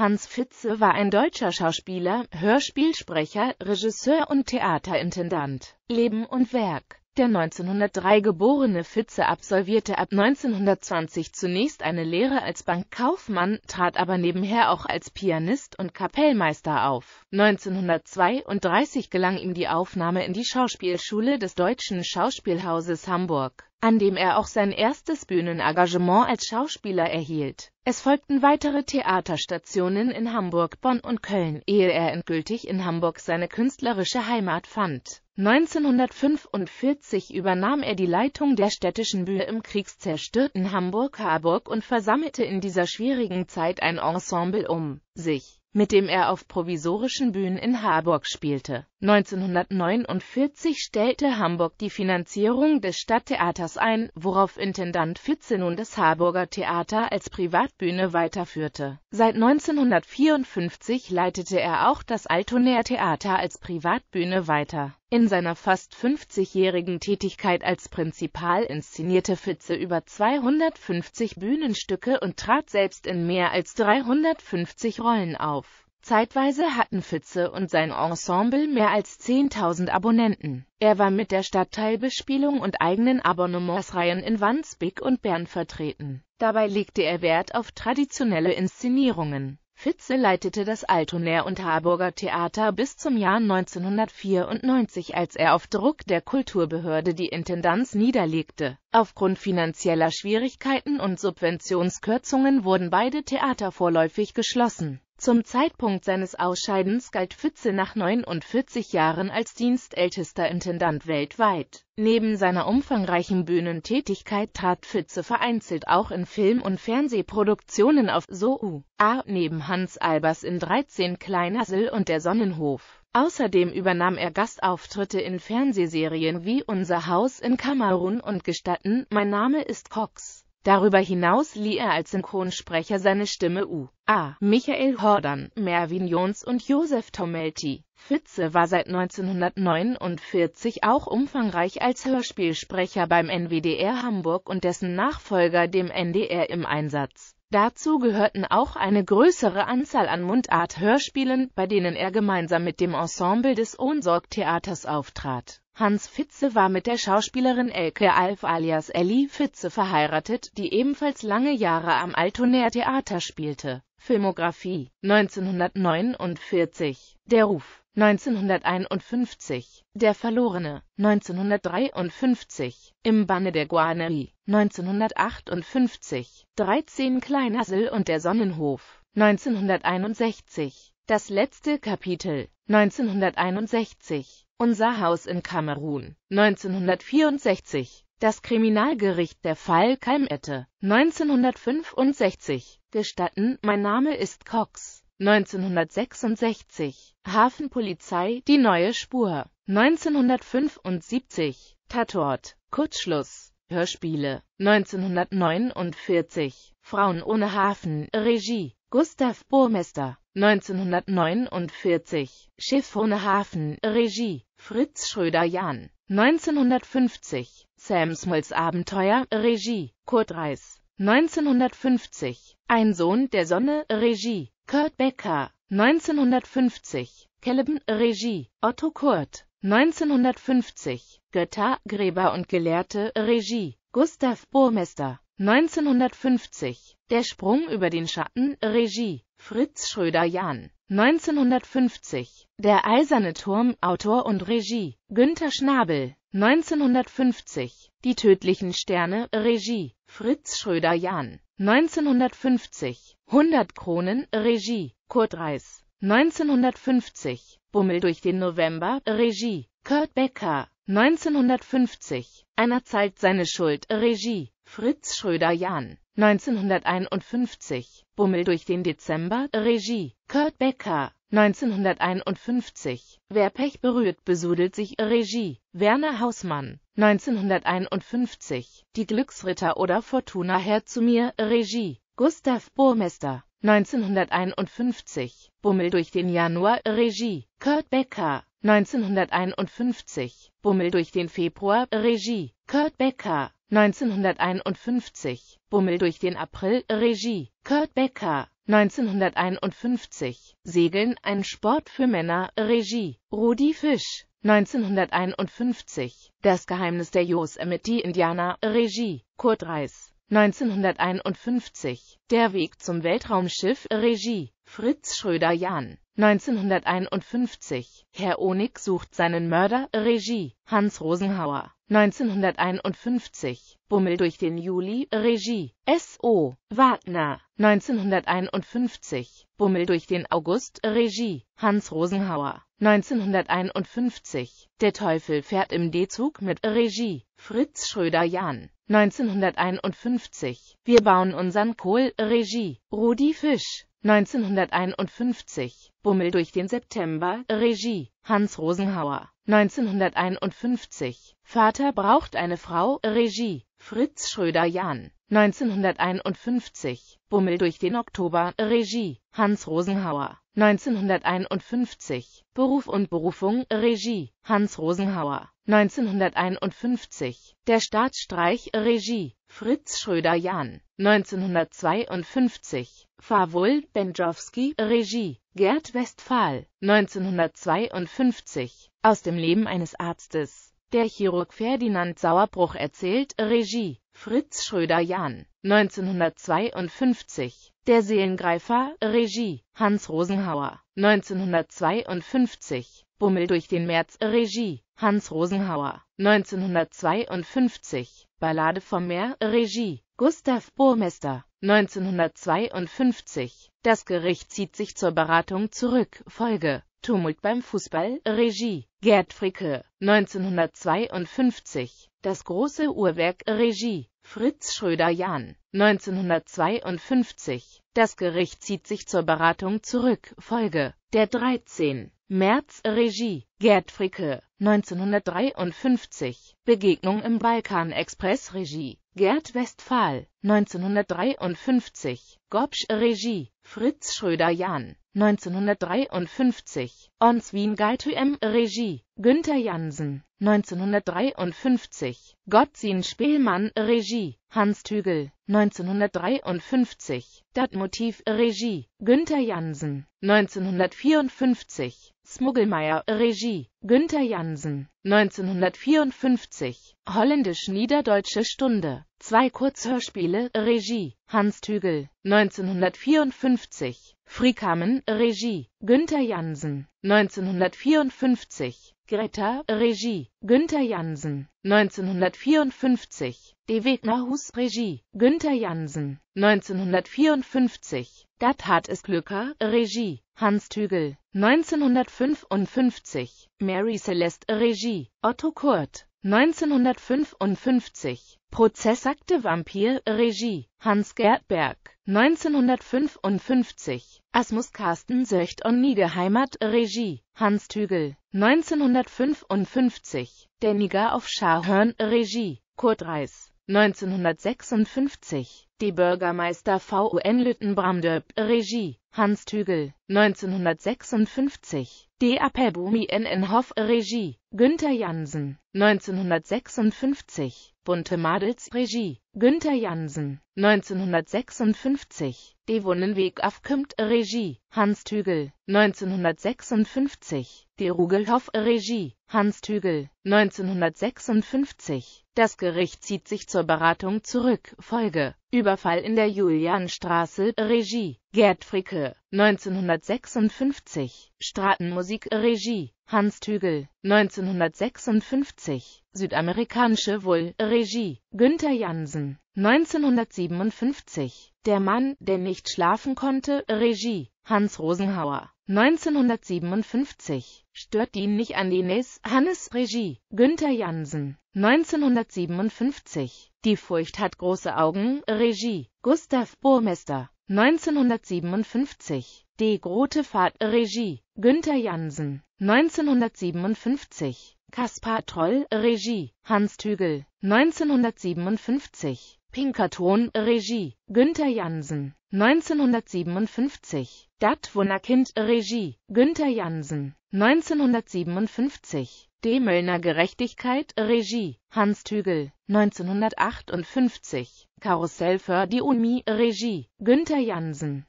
Hans Fitze war ein deutscher Schauspieler, Hörspielsprecher, Regisseur und Theaterintendant. Leben und Werk Der 1903 geborene Fitze absolvierte ab 1920 zunächst eine Lehre als Bankkaufmann, trat aber nebenher auch als Pianist und Kapellmeister auf. 1932 gelang ihm die Aufnahme in die Schauspielschule des Deutschen Schauspielhauses Hamburg an dem er auch sein erstes Bühnenengagement als Schauspieler erhielt. Es folgten weitere Theaterstationen in Hamburg, Bonn und Köln, ehe er endgültig in Hamburg seine künstlerische Heimat fand. 1945 übernahm er die Leitung der städtischen Bühne im kriegszerstörten Hamburg-Harburg und versammelte in dieser schwierigen Zeit ein Ensemble um sich mit dem er auf provisorischen Bühnen in Harburg spielte. 1949 stellte Hamburg die Finanzierung des Stadttheaters ein, worauf Intendant Fitze nun das Harburger Theater als Privatbühne weiterführte. Seit 1954 leitete er auch das Altonaer Theater als Privatbühne weiter in seiner fast 50-jährigen Tätigkeit als Prinzipal inszenierte Fitze über 250 Bühnenstücke und trat selbst in mehr als 350 Rollen auf. Zeitweise hatten Fitze und sein Ensemble mehr als 10.000 Abonnenten. Er war mit der Stadtteilbespielung und eigenen Abonnementsreihen in Wandsbek und Bern vertreten. Dabei legte er Wert auf traditionelle Inszenierungen Fitze leitete das Altonaer und Harburger Theater bis zum Jahr 1994, als er auf Druck der Kulturbehörde die Intendanz niederlegte. Aufgrund finanzieller Schwierigkeiten und Subventionskürzungen wurden beide Theater vorläufig geschlossen zum Zeitpunkt seines Ausscheidens galt Pfütze nach 49 Jahren als dienstältester Intendant weltweit. Neben seiner umfangreichen Bühnentätigkeit trat Pfütze vereinzelt auch in Film- und Fernsehproduktionen auf, so U.A. neben Hans Albers in 13 Kleinassel und Der Sonnenhof. Außerdem übernahm er Gastauftritte in Fernsehserien wie Unser Haus in Kamerun und Gestatten, Mein Name ist Cox. Darüber hinaus lieh er als Synchronsprecher seine Stimme U.A. Michael Hordan, Mervyn Jones und Josef Tomelti. Fitze war seit 1949 auch umfangreich als Hörspielsprecher beim NWDR Hamburg und dessen Nachfolger dem NDR im Einsatz Dazu gehörten auch eine größere Anzahl an Mundart-Hörspielen, bei denen er gemeinsam mit dem Ensemble des Ohnsorg-Theaters auftrat. Hans Fitze war mit der Schauspielerin Elke Alf alias Ellie Fitze verheiratet, die ebenfalls lange Jahre am Altonaer Theater spielte. Filmografie 1949 Der Ruf 1951, Der Verlorene, 1953, Im Banne der Guanerie, 1958, 13 Kleinassel und der Sonnenhof, 1961, Das letzte Kapitel, 1961, Unser Haus in Kamerun, 1964, das Kriminalgericht der Fall Kalmette, 1965, Gestatten, mein Name ist Cox. 1966 Hafenpolizei Die neue Spur 1975 Tatort Kurzschluss Hörspiele 1949 Frauen ohne Hafen Regie Gustav Burmester 1949 Schiff ohne Hafen Regie Fritz Schröder-Jahn 1950 Sam Samsmolls Abenteuer Regie Kurt Reis 1950 Ein Sohn der Sonne Regie Kurt Becker, 1950, Kelleben, Regie, Otto Kurt, 1950, Götter, Gräber und Gelehrte, Regie, Gustav Burmester, 1950, Der Sprung über den Schatten, Regie, Fritz Schröder-Jahn, 1950, Der eiserne Turm, Autor und Regie, Günter Schnabel, 1950, Die tödlichen Sterne, Regie, Fritz Schröder-Jahn, 1950 100 Kronen Regie Kurt Reis 1950 Bummel durch den November Regie Kurt Becker 1950 Einer zahlt seine Schuld Regie Fritz Schröder-Jahn 1951 Bummel durch den Dezember Regie Kurt Becker 1951 Wer Pech berührt, besudelt sich Regie Werner Hausmann 1951, Die Glücksritter oder Fortuna her zu mir, Regie, Gustav Burmester, 1951, Bummel durch den Januar, Regie, Kurt Becker, 1951, Bummel durch den Februar, Regie, Kurt Becker, 1951, Bummel durch den April, Regie, Kurt Becker, 1951, Segeln, ein Sport für Männer, Regie, Rudi Fisch, 1951, Das Geheimnis der Yosemite-Indianer, Regie, Kurt Reis. 1951, Der Weg zum Weltraumschiff, Regie, Fritz Schröder-Jahn. 1951, Herr Onig sucht seinen Mörder, Regie, Hans Rosenhauer. 1951, Bummel durch den Juli, Regie, S.O. Wagner. 1951, Bummel durch den August, Regie, Hans Rosenhauer. 1951 Der Teufel fährt im D-Zug mit Regie Fritz Schröder-Jahn 1951 Wir bauen unseren Kohl Regie Rudi Fisch 1951 Bummel durch den September Regie Hans Rosenhauer 1951 Vater braucht eine Frau Regie Fritz Schröder-Jahn 1951, Bummel durch den Oktober, Regie, Hans Rosenhauer. 1951, Beruf und Berufung, Regie, Hans Rosenhauer. 1951, Der Staatsstreich, Regie, Fritz Schröder-Jahn. 1952, Fawol Benjowski, Regie, Gerd Westphal. 1952, Aus dem Leben eines Arztes. Der Chirurg Ferdinand Sauerbruch erzählt, Regie, Fritz Schröder-Jahn, 1952. Der Seelengreifer, Regie, Hans Rosenhauer, 1952. Bummel durch den März, Regie, Hans Rosenhauer, 1952. Ballade vom Meer, Regie, Gustav Burmester, 1952. Das Gericht zieht sich zur Beratung zurück. Folge Tumult beim Fußball, Regie Gerd Fricke, 1952. Das große Uhrwerk, Regie Fritz Schröder-Jahn, 1952. Das Gericht zieht sich zur Beratung zurück. Folge Der 13. März, Regie Gerd Fricke, 1953. Begegnung im Balkan Express Regie Gerd Westphal, 1953, Gopsch Regie, Fritz Schröder-Jahn, 1953, Onswin Geithüem Regie, Günter Jansen, 1953, Gottzin Spielmann Regie, Hans Tügel, 1953, Das Motiv Regie, Günter Jansen, 1954 Smuggelmeier, Regie, Günter Jansen, 1954, Holländisch-Niederdeutsche Stunde, zwei Kurzhörspiele, Regie, Hans Tügel, 1954, Frikamen, Regie, Günter Jansen, 1954, Greta, Regie, Günter Jansen, 1954, De Wegnerhus, Regie, Günter Jansen, 1954, da tat es Glücker, Regie, Hans Tügel, 1955, Mary Celeste, Regie, Otto Kurt, 1955, Prozessakte Vampir, Regie, Hans Gertberg, 1955, Asmus Carsten Söcht und Niederheimat, Regie, Hans Tügel, 1955, Der Niger auf Scharhörn, Regie, Kurt Reis, 1956 die Bürgermeister VUN Lüttenbrande, Regie, Hans Tügel, 1956. DAP Bumi Ennenhoff, Regie, Günther Jansen, 1956. Bunte Madels, Regie, Günther Jansen, 1956, Devonnenweg aufkümmt, Regie, Hans Tügel, 1956, Die Rugelhoff, Regie, Hans Tügel, 1956, Das Gericht zieht sich zur Beratung zurück, Folge, Überfall in der Julianstraße, Regie, Gerd Fricke, 1956, Stratenmusik, Regie, Hans Tügel, 1956, Südamerikanische Wohl, Regie, Günther Jansen, Jackson, 1957. Der Mann, der nicht schlafen konnte, Regie, Hans Rosenhauer, 1957. Stört ihn nicht an Ines, Hannes, Regie, Günther Jansen, 1957. Die Furcht hat große Augen, Regie, Gustav Burmester, 1957. Die Grote Fahrt, Regie, Günther Jansen, 1957. Kaspar Troll, Regie, Hans Tügel, 1957, Pinkerton, Regie Günther Jansen, 1957. Dat Wunderkind, Regie, Günther Jansen, 1957. Demöllner Gerechtigkeit, Regie, Hans Tügel, 1958. Karussell für die Uni, Regie, Günther Jansen,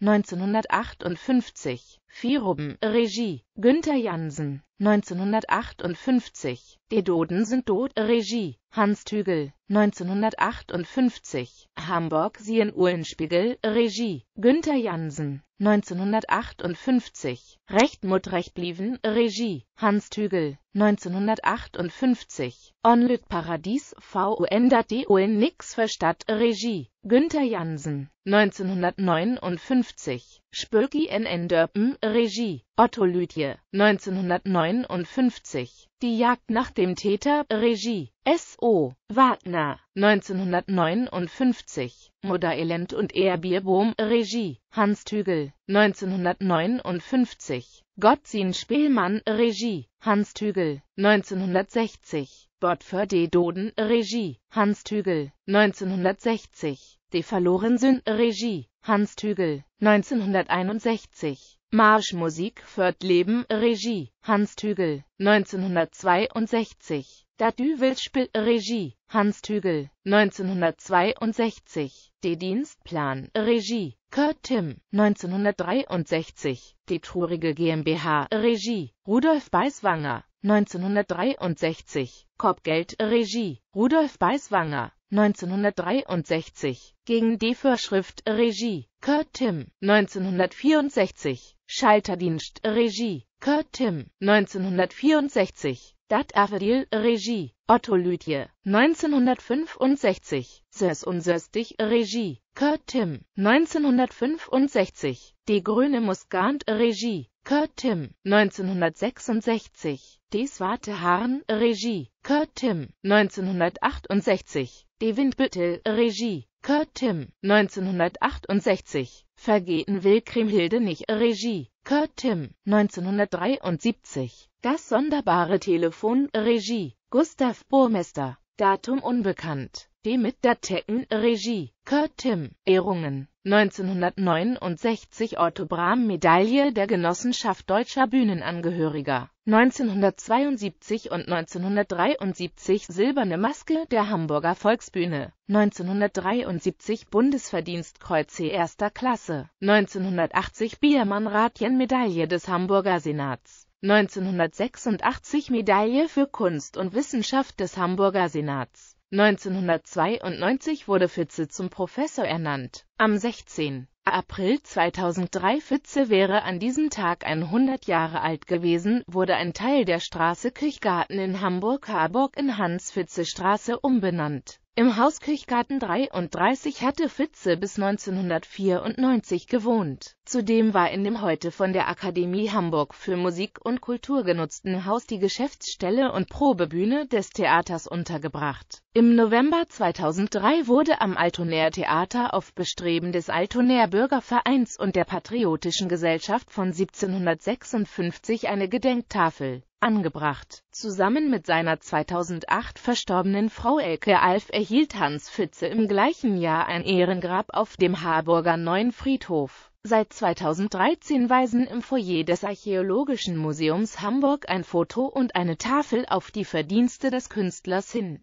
1958. Vieruben, Regie, Günther Jansen, 1958. Die Doden sind tot, Regie, Hans Tügel, 1958. Hamburg, Sien Uhlenspiegel, Regie Günther Jansen, 1958, Recht Mutt Recht Lieven, Regie Hans Tügel 1958. On Paradies, Paradis, VUN dat nix verstatt, Regie, Günter Jansen. 1959. Spöki NN Dörpen, Regie, Otto Lütje. 1959. Die Jagd nach dem Täter, Regie, S.O. Wagner. 1959. Mutter Elend und Er Bierbohm, Regie, Hans Tügel, 1959. Gottzin Spielmann, Regie. Hans Tügel, 1960. Gottfer D. Doden, Regie. Hans Tügel, 1960. De Verlorensün, Regie. Hans Tügel, 1961. Marschmusik fördert Leben, Regie, Hans Tügel, 1962. Da du willst spiel, Regie, Hans Tügel, 1962. Der Dienstplan, Regie, Kurt Timm, 1963. Die Trurige GmbH, Regie, Rudolf Beiswanger, 1963. Kopfgeld, Regie, Rudolf Beiswanger. 1963, gegen die Vorschrift Regie, Kurt Tim, 1964, Schalterdienst Regie, Kurt Tim, 1964, Dat Averil Regie, Otto Lütje, 1965, Sörs unsörstig Regie, Kurt Tim, 1965, Die Grüne Muskant Regie, Kurt Tim, 1966, Die Swarte Haaren Regie, Kurt Tim, 1968, Devind Büttel, Regie, Kurt Tim, 1968. Vergehen will Krimhilde nicht, Regie, Kurt Tim, 1973. Das sonderbare Telefon, Regie, Gustav Burmester, Datum unbekannt mit der Tecken regie Kurt Tim, Ehrungen 1969 Otto Brahm Medaille der Genossenschaft deutscher Bühnenangehöriger 1972 und 1973 Silberne Maske der Hamburger Volksbühne 1973 Bundesverdienstkreuz erster Klasse 1980 Biermann Ratjen Medaille des Hamburger Senats 1986 Medaille für Kunst und Wissenschaft des Hamburger Senats 1992 wurde Fitze zum Professor ernannt. Am 16. April 2003 Fitze wäre an diesem Tag 100 Jahre alt gewesen, wurde ein Teil der Straße Kirchgarten in Hamburg-Harburg in Hans-Fitze-Straße umbenannt im Haus Kirchgarten 33 hatte Fitze bis 1994 gewohnt. Zudem war in dem heute von der Akademie Hamburg für Musik und Kultur genutzten Haus die Geschäftsstelle und Probebühne des Theaters untergebracht. Im November 2003 wurde am Altonaer Theater auf Bestreben des Altonaer Bürgervereins und der Patriotischen Gesellschaft von 1756 eine Gedenktafel angebracht. Zusammen mit seiner 2008 verstorbenen Frau Elke Alf erhielt Hans Fitze im gleichen Jahr ein Ehrengrab auf dem Harburger Neuen Friedhof. Seit 2013 weisen im Foyer des Archäologischen Museums Hamburg ein Foto und eine Tafel auf die Verdienste des Künstlers hin